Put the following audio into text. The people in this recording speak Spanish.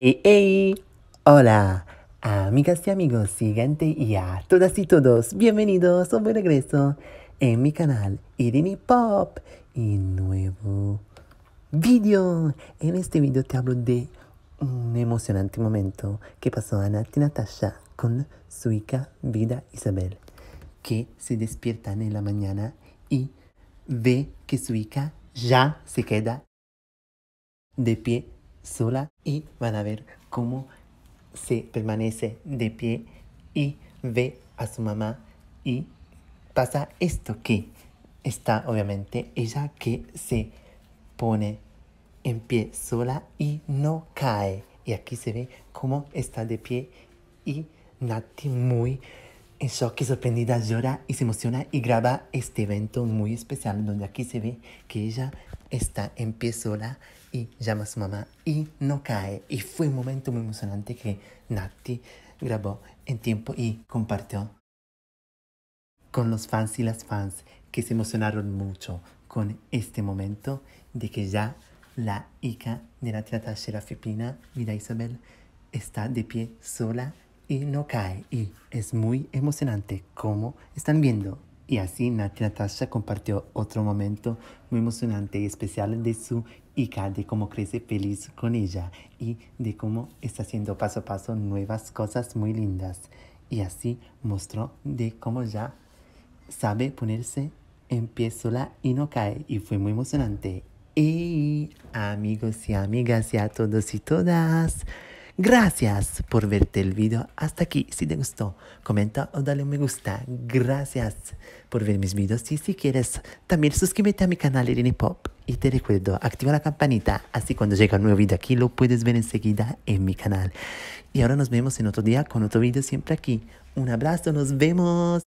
Hey, hey, hola, amigas y amigos, siguiente y a todas y todos, bienvenidos o buen regreso en mi canal Irini Pop y nuevo video. En este video te hablo de un emocionante momento que pasó a Nati Natasha con su hija Vida Isabel, que se despierta en la mañana y ve que su hija ya se queda de pie sola y van a ver cómo se permanece de pie y ve a su mamá y pasa esto que está obviamente ella que se pone en pie sola y no cae. Y aquí se ve cómo está de pie y Nati muy en shock y sorprendida llora y se emociona y graba este evento muy especial donde aquí se ve que ella está en pie sola y llama a su mamá y no cae. Y fue un momento muy emocionante que Nati grabó en tiempo y compartió con los fans y las fans que se emocionaron mucho con este momento de que ya la hija de la Natasha Fepina, mira Isabel, está de pie sola y no cae. Y es muy emocionante como están viendo. Y así Nati Natasha compartió otro momento muy emocionante y especial de su hija, de cómo crece feliz con ella y de cómo está haciendo paso a paso nuevas cosas muy lindas. Y así mostró de cómo ya sabe ponerse en pie sola y no cae. Y fue muy emocionante. Y amigos y amigas y a todos y todas. Gracias por verte el video hasta aquí. Si te gustó, comenta o dale un me gusta. Gracias por ver mis videos y si quieres, también suscríbete a mi canal Irene Pop. Y te recuerdo, activa la campanita, así cuando llega un nuevo video aquí lo puedes ver enseguida en mi canal. Y ahora nos vemos en otro día con otro video siempre aquí. Un abrazo, nos vemos.